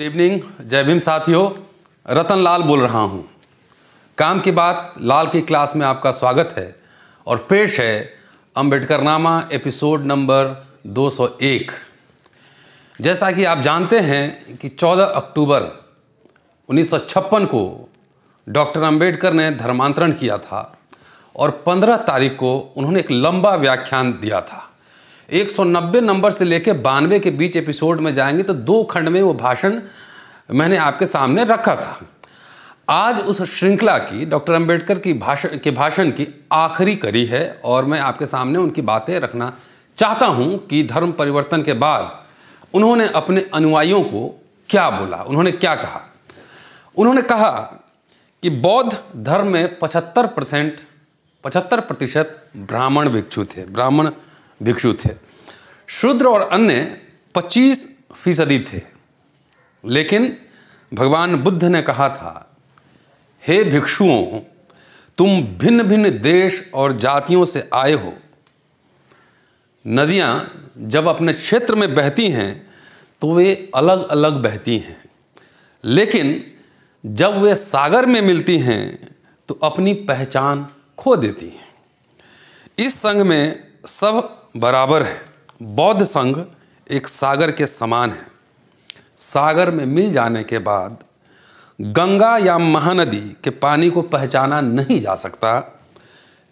Good evening जय भीम साथियों रतन लाल बोल रहा हूँ काम की बात लाल की क्लास में आपका स्वागत है और पेश है अम्बेडकर नामा एपिसोड नंबर 201 जैसा कि आप जानते हैं कि 14 अक्टूबर 1956 को डॉक्टर अंबेडकर ने धर्मांतरण किया था और 15 तारीख को उन्होंने एक लंबा व्याख्यान दिया था 190 नंबर से लेकर बानवे के बीच एपिसोड में जाएंगे तो दो खंड में वो भाषण मैंने आपके सामने रखा था आज उस श्रृंखला की डॉक्टर अंबेडकर की भाषण के भाषण की आखिरी कड़ी है और मैं आपके सामने उनकी बातें रखना चाहता हूं कि धर्म परिवर्तन के बाद उन्होंने अपने अनुयायियों को क्या बोला उन्होंने क्या कहा उन्होंने कहा कि बौद्ध धर्म में 75 परसेंट पचहत्तर प्रतिशत ब्राह्मण भिक्षु थे ब्राह्मण भिक्षु थे शूद्र और अन्य 25 फीसदी थे लेकिन भगवान बुद्ध ने कहा था हे भिक्षुओं तुम भिन्न भिन्न देश और जातियों से आए हो नदियाँ जब अपने क्षेत्र में बहती हैं तो वे अलग अलग बहती हैं लेकिन जब वे सागर में मिलती हैं तो अपनी पहचान खो देती हैं इस संग में सब बराबर है बौद्ध संघ एक सागर के समान है सागर में मिल जाने के बाद गंगा या महानदी के पानी को पहचाना नहीं जा सकता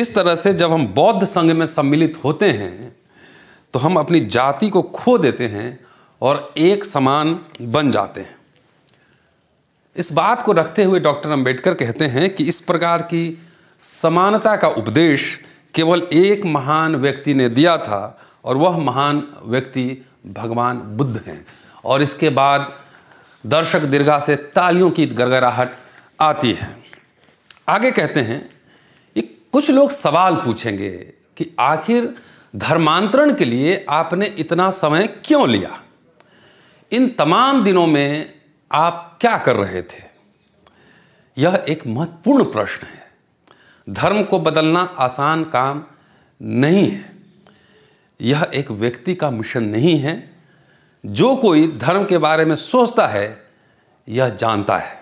इस तरह से जब हम बौद्ध संघ में सम्मिलित होते हैं तो हम अपनी जाति को खो देते हैं और एक समान बन जाते हैं इस बात को रखते हुए डॉक्टर अंबेडकर कहते हैं कि इस प्रकार की समानता का उपदेश केवल एक महान व्यक्ति ने दिया था और वह महान व्यक्ति भगवान बुद्ध हैं और इसके बाद दर्शक दीर्घा से तालियों की गड़गड़ाहट आती है आगे कहते हैं कि कुछ लोग सवाल पूछेंगे कि आखिर धर्मांतरण के लिए आपने इतना समय क्यों लिया इन तमाम दिनों में आप क्या कर रहे थे यह एक महत्वपूर्ण प्रश्न है धर्म को बदलना आसान काम नहीं है यह एक व्यक्ति का मिशन नहीं है जो कोई धर्म के बारे में सोचता है यह जानता है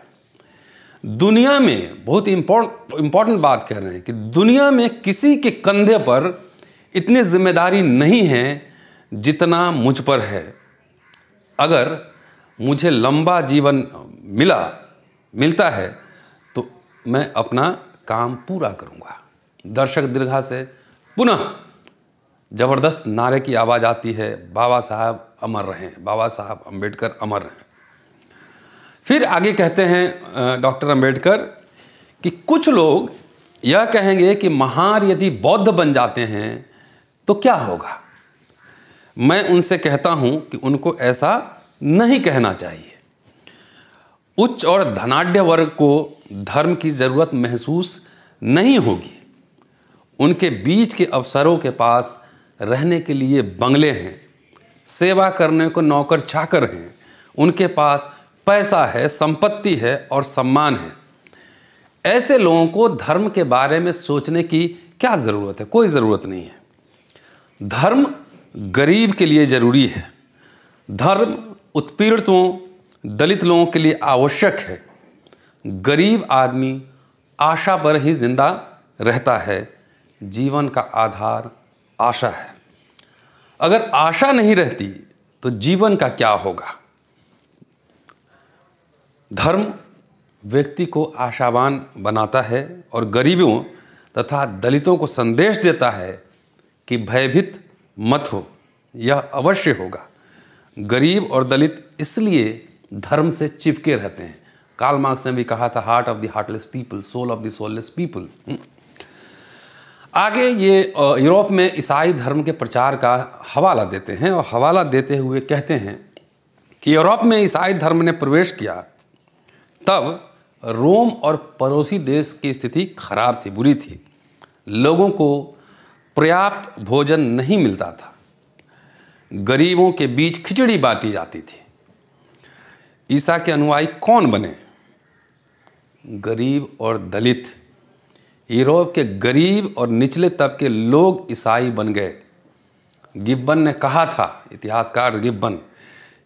दुनिया में बहुत इंपॉर्टेंट बात कह रहे हैं कि दुनिया में किसी के कंधे पर इतनी जिम्मेदारी नहीं है जितना मुझ पर है अगर मुझे लंबा जीवन मिला मिलता है तो मैं अपना काम पूरा करूंगा दर्शक दीर्घा से पुनः जबरदस्त नारे की आवाज़ आती है बाबा साहब अमर रहे बाबा साहब अंबेडकर अमर रहे फिर आगे कहते हैं डॉक्टर अंबेडकर कि कुछ लोग यह कहेंगे कि महार यदि बौद्ध बन जाते हैं तो क्या होगा मैं उनसे कहता हूं कि उनको ऐसा नहीं कहना चाहिए उच्च और धनाढ़ वर्ग को धर्म की ज़रूरत महसूस नहीं होगी उनके बीच के अफसरों के पास रहने के लिए बंगले हैं सेवा करने को नौकर चाकर हैं उनके पास पैसा है संपत्ति है और सम्मान है ऐसे लोगों को धर्म के बारे में सोचने की क्या ज़रूरत है कोई ज़रूरत नहीं है धर्म गरीब के लिए ज़रूरी है धर्म उत्पीड़ितों दलित लोगों के लिए आवश्यक है गरीब आदमी आशा पर ही जिंदा रहता है जीवन का आधार आशा है अगर आशा नहीं रहती तो जीवन का क्या होगा धर्म व्यक्ति को आशावान बनाता है और गरीबों तथा दलितों को संदेश देता है कि भयभीत मत हो यह अवश्य होगा गरीब और दलित इसलिए धर्म से चिपके रहते हैं कार्ल मार्क्स ने भी कहा था heart of the heartless people soul of the soulless people आगे ये यूरोप में ईसाई धर्म के प्रचार का हवाला देते हैं और हवाला देते हुए कहते हैं कि यूरोप में ईसाई धर्म ने प्रवेश किया तब रोम और पड़ोसी देश की स्थिति खराब थी बुरी थी लोगों को पर्याप्त भोजन नहीं मिलता था गरीबों के बीच खिचड़ी बांटी जाती थी ईसा के अनुयायी कौन बने गरीब और दलित यूरोप के गरीब और निचले तबके लोग ईसाई बन गए गिब्बन ने कहा था इतिहासकार गिब्बन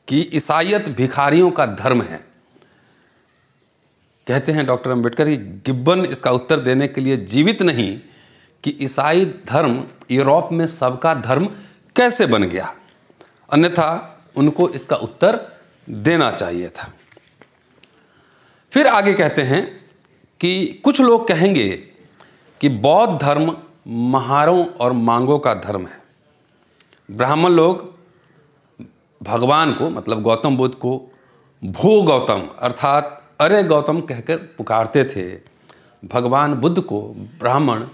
कि ईसाइत भिखारियों का धर्म है कहते हैं डॉक्टर अंबेडकर कि गिब्बन इसका उत्तर देने के लिए जीवित नहीं कि ईसाई धर्म यूरोप में सबका धर्म कैसे बन गया अन्यथा उनको इसका उत्तर देना चाहिए था फिर आगे कहते हैं कि कुछ लोग कहेंगे कि बौद्ध धर्म महारों और मांगों का धर्म है ब्राह्मण लोग भगवान को मतलब गौतम बुद्ध को भो गौतम अर्थात अरे गौतम कहकर पुकारते थे भगवान बुद्ध को ब्राह्मण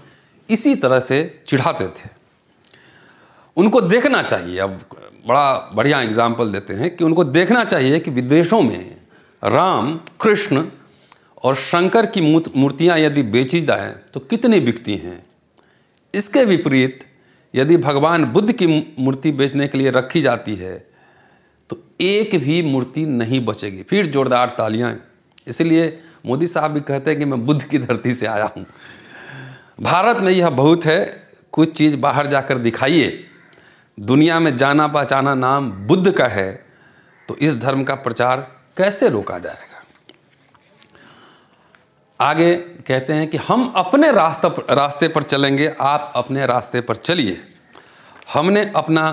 इसी तरह से चिढ़ाते थे उनको देखना चाहिए अब बड़ा बढ़िया एग्जाम्पल देते हैं कि उनको देखना चाहिए कि विदेशों में राम कृष्ण और शंकर की मूर्तियाँ यदि बेची जाएँ तो कितनी बिकती हैं इसके विपरीत यदि भगवान बुद्ध की मूर्ति बेचने के लिए रखी जाती है तो एक भी मूर्ति नहीं बचेगी फिर जोरदार तालियाँ इसलिए मोदी साहब भी कहते हैं कि मैं बुद्ध की धरती से आया हूँ भारत में यह बहुत है कुछ चीज़ बाहर जाकर दिखाइए दुनिया में जाना पहचाना नाम बुद्ध का है तो इस धर्म का प्रचार कैसे रोका जाएगा आगे कहते हैं कि हम अपने रास्ता रास्ते पर चलेंगे आप अपने रास्ते पर चलिए हमने अपना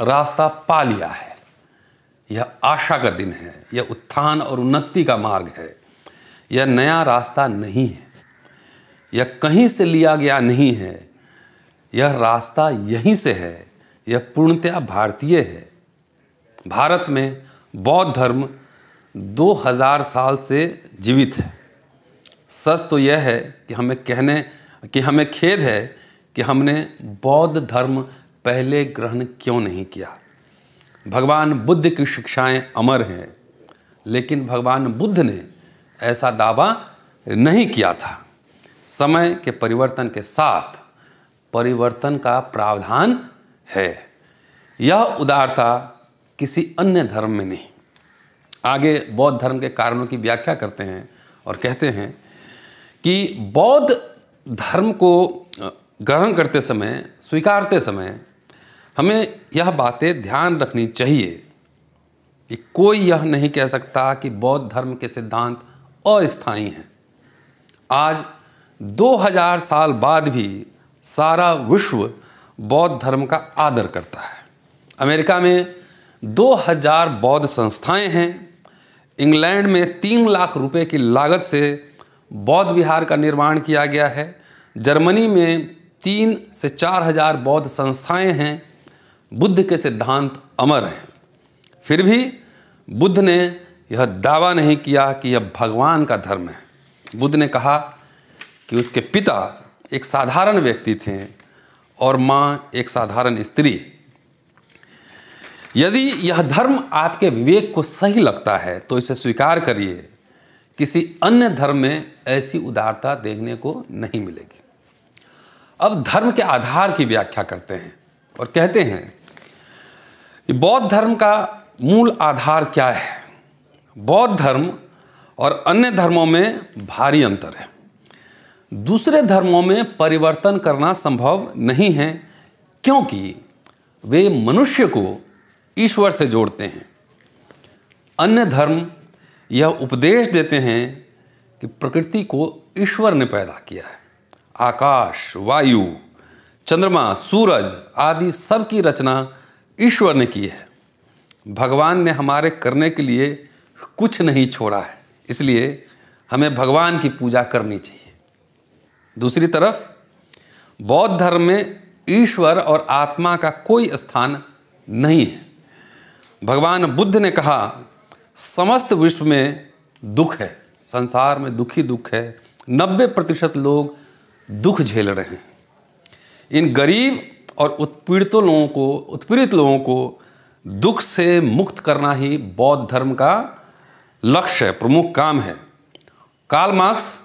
रास्ता पा लिया है यह आशा का दिन है यह उत्थान और उन्नति का मार्ग है यह नया रास्ता नहीं है यह कहीं से लिया गया नहीं है यह रास्ता यहीं से है यह पूर्णतया भारतीय है भारत में बौद्ध धर्म दो हज़ार साल से जीवित है सच तो यह है कि हमें कहने कि हमें खेद है कि हमने बौद्ध धर्म पहले ग्रहण क्यों नहीं किया भगवान बुद्ध की शिक्षाएं अमर हैं लेकिन भगवान बुद्ध ने ऐसा दावा नहीं किया था समय के परिवर्तन के साथ परिवर्तन का प्रावधान है यह उदारता किसी अन्य धर्म में नहीं आगे बौद्ध धर्म के कारणों की व्याख्या करते हैं और कहते हैं कि बौद्ध धर्म को ग्रहण करते समय स्वीकारते समय हमें यह बातें ध्यान रखनी चाहिए कि कोई यह नहीं कह सकता कि बौद्ध धर्म के सिद्धांत अस्थायी हैं आज 2000 साल बाद भी सारा विश्व बौद्ध धर्म का आदर करता है अमेरिका में 2000 बौद्ध संस्थाएं हैं इंग्लैंड में तीन लाख रुपए की लागत से बौद्ध विहार का निर्माण किया गया है जर्मनी में तीन से चार हजार बौद्ध संस्थाएं हैं बुद्ध के सिद्धांत अमर हैं फिर भी बुद्ध ने यह दावा नहीं किया कि यह भगवान का धर्म है बुद्ध ने कहा कि उसके पिता एक साधारण व्यक्ति थे और माँ एक साधारण स्त्री यदि यह धर्म आपके विवेक को सही लगता है तो इसे स्वीकार करिए किसी अन्य धर्म में ऐसी उदारता देखने को नहीं मिलेगी अब धर्म के आधार की व्याख्या करते हैं और कहते हैं कि बौद्ध धर्म का मूल आधार क्या है बौद्ध धर्म और अन्य धर्मों में भारी अंतर है दूसरे धर्मों में परिवर्तन करना संभव नहीं है क्योंकि वे मनुष्य को ईश्वर से जोड़ते हैं अन्य धर्म यह उपदेश देते हैं कि प्रकृति को ईश्वर ने पैदा किया है आकाश वायु चंद्रमा सूरज आदि सब की रचना ईश्वर ने की है भगवान ने हमारे करने के लिए कुछ नहीं छोड़ा है इसलिए हमें भगवान की पूजा करनी चाहिए दूसरी तरफ बौद्ध धर्म में ईश्वर और आत्मा का कोई स्थान नहीं है भगवान बुद्ध ने कहा समस्त विश्व में दुख है संसार में दुखी दुख है नब्बे प्रतिशत लोग दुख झेल रहे हैं इन गरीब और उत्पीड़ितों लोगों को उत्पीड़ित लोगों को दुख से मुक्त करना ही बौद्ध धर्म का लक्ष्य है प्रमुख काम है काल मार्क्स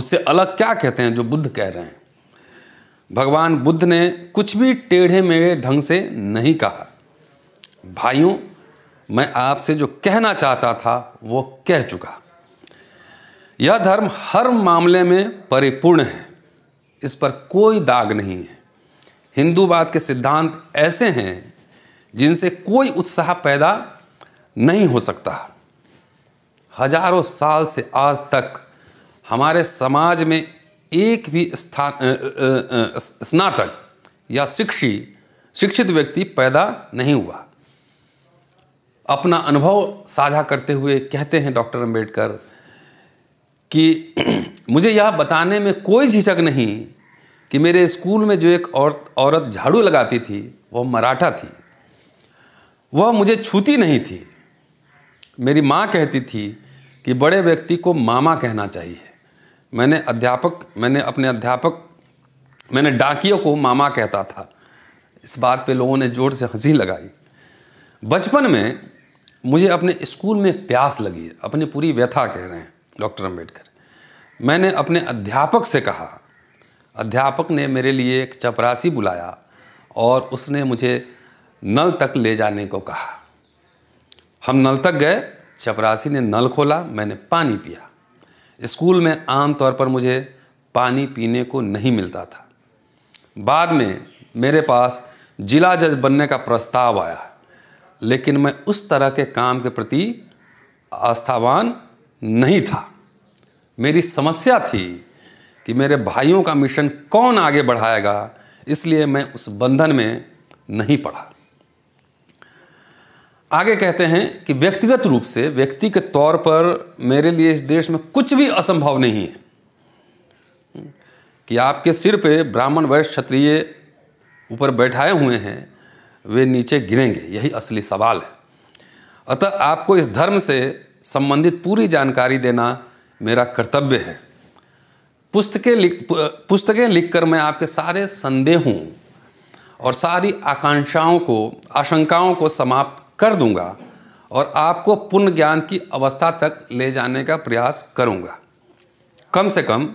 उससे अलग क्या कहते हैं जो बुद्ध कह रहे हैं भगवान बुद्ध ने कुछ भी टेढ़े मेढ़े ढंग से नहीं कहा भाइयों मैं आपसे जो कहना चाहता था वो कह चुका यह धर्म हर मामले में परिपूर्ण है इस पर कोई दाग नहीं है हिंदूवाद के सिद्धांत ऐसे हैं जिनसे कोई उत्साह पैदा नहीं हो सकता हजारों साल से आज तक हमारे समाज में एक भी स्थान स्नातक या शिक्षी शिक्षित व्यक्ति पैदा नहीं हुआ अपना अनुभव साझा करते हुए कहते हैं डॉक्टर अंबेडकर कि मुझे यह बताने में कोई झिझक नहीं कि मेरे स्कूल में जो एक औरत औरत झाड़ू लगाती थी वह मराठा थी वह मुझे छूती नहीं थी मेरी माँ कहती थी कि बड़े व्यक्ति को मामा कहना चाहिए मैंने अध्यापक मैंने अपने अध्यापक मैंने डाकियों को मामा कहता था इस बात पे लोगों ने ज़ोर से हंसी लगाई बचपन में मुझे अपने स्कूल में प्यास लगी अपनी पूरी व्यथा कह रहे हैं डॉक्टर अम्बेडकर मैंने अपने अध्यापक से कहा अध्यापक ने मेरे लिए एक चपरासी बुलाया और उसने मुझे नल तक ले जाने को कहा हम नल तक गए चपरासी ने नल खोला मैंने पानी पिया स्कूल में आम तौर पर मुझे पानी पीने को नहीं मिलता था बाद में मेरे पास जिला जज बनने का प्रस्ताव आया लेकिन मैं उस तरह के काम के प्रति आस्थावान नहीं था मेरी समस्या थी कि मेरे भाइयों का मिशन कौन आगे बढ़ाएगा इसलिए मैं उस बंधन में नहीं पड़ा आगे कहते हैं कि व्यक्तिगत रूप से व्यक्ति के तौर पर मेरे लिए इस देश में कुछ भी असंभव नहीं है कि आपके सिर पे ब्राह्मण वैश्य क्षत्रिय ऊपर बैठाए हुए हैं वे नीचे गिरेंगे यही असली सवाल है अतः आपको इस धर्म से संबंधित पूरी जानकारी देना मेरा कर्तव्य है पुस्तकें लिख पुस्तकें लिखकर मैं आपके सारे संदेहों और सारी आकांक्षाओं को आशंकाओं को समाप्त कर दूंगा और आपको पूर्ण ज्ञान की अवस्था तक ले जाने का प्रयास करूंगा कम से कम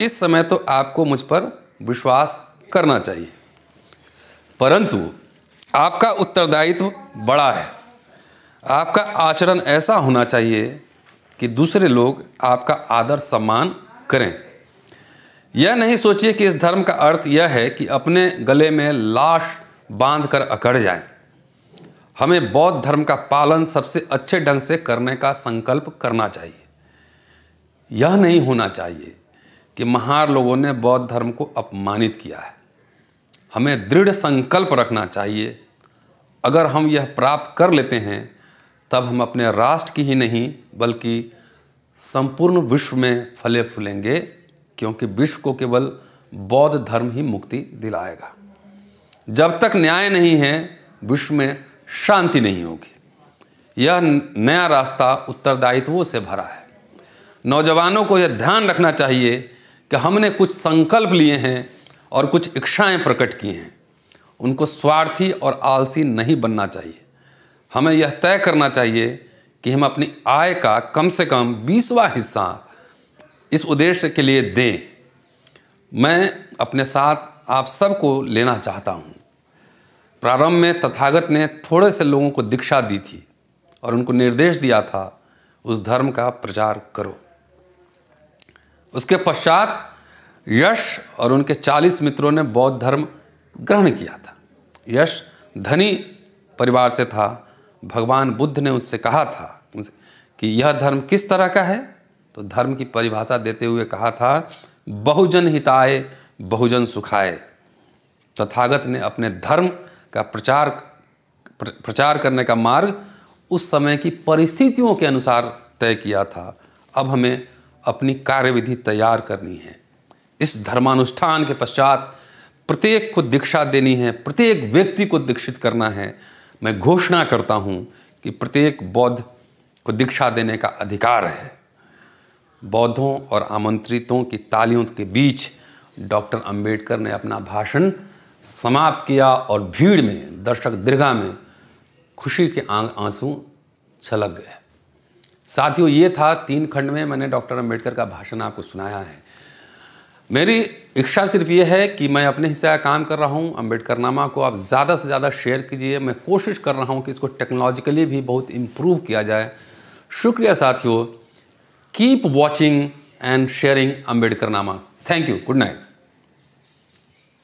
इस समय तो आपको मुझ पर विश्वास करना चाहिए परंतु आपका उत्तरदायित्व बड़ा है आपका आचरण ऐसा होना चाहिए कि दूसरे लोग आपका आदर सम्मान करें यह नहीं सोचिए कि इस धर्म का अर्थ यह है कि अपने गले में लाश बांध कर अकड़ जाएं। हमें बौद्ध धर्म का पालन सबसे अच्छे ढंग से करने का संकल्प करना चाहिए यह नहीं होना चाहिए कि महार लोगों ने बौद्ध धर्म को अपमानित किया है हमें दृढ़ संकल्प रखना चाहिए अगर हम यह प्राप्त कर लेते हैं तब हम अपने राष्ट्र की ही नहीं बल्कि संपूर्ण विश्व में फले फूलेंगे क्योंकि विश्व को केवल बौद्ध धर्म ही मुक्ति दिलाएगा जब तक न्याय नहीं है विश्व में शांति नहीं होगी यह नया रास्ता उत्तरदायित्वों से भरा है नौजवानों को यह ध्यान रखना चाहिए कि हमने कुछ संकल्प लिए हैं और कुछ इच्छाएं प्रकट की हैं उनको स्वार्थी और आलसी नहीं बनना चाहिए हमें यह तय करना चाहिए कि हम अपनी आय का कम से कम बीसवा हिस्सा इस उद्देश्य के लिए दें मैं अपने साथ आप सबको लेना चाहता हूँ प्रारंभ में तथागत ने थोड़े से लोगों को दीक्षा दी थी और उनको निर्देश दिया था उस धर्म का प्रचार करो उसके पश्चात यश और उनके चालीस मित्रों ने बौद्ध धर्म ग्रहण किया था यश धनी परिवार से था भगवान बुद्ध ने उनसे कहा था उनसे कि यह धर्म किस तरह का है तो धर्म की परिभाषा देते हुए कहा था बहुजन हिताए बहुजन सुखाए तथागत ने अपने धर्म का प्रचार प्रचार करने का मार्ग उस समय की परिस्थितियों के अनुसार तय किया था अब हमें अपनी कार्यविधि तैयार करनी है इस धर्मानुष्ठान के पश्चात प्रत्येक को दीक्षा देनी है प्रत्येक व्यक्ति को दीक्षित करना है मैं घोषणा करता हूँ कि प्रत्येक बौद्ध को दीक्षा देने का अधिकार है बौद्धों और आमंत्रितों की तालियों के बीच डॉक्टर अंबेडकर ने अपना भाषण समाप्त किया और भीड़ में दर्शक दीर्घा में खुशी के आंसू छलक गए साथियों ये था तीन खंड में मैंने डॉक्टर अंबेडकर का भाषण आपको सुनाया है मेरी इच्छा सिर्फ ये है कि मैं अपने हिस्से का काम कर रहा हूँ अम्बेडकर नामा को आप ज़्यादा से ज़्यादा शेयर कीजिए मैं कोशिश कर रहा हूँ कि इसको टेक्नोलॉजिकली भी बहुत इम्प्रूव किया जाए शुक्रिया साथियों keep watching and sharing Ambedkar Nama thank you good night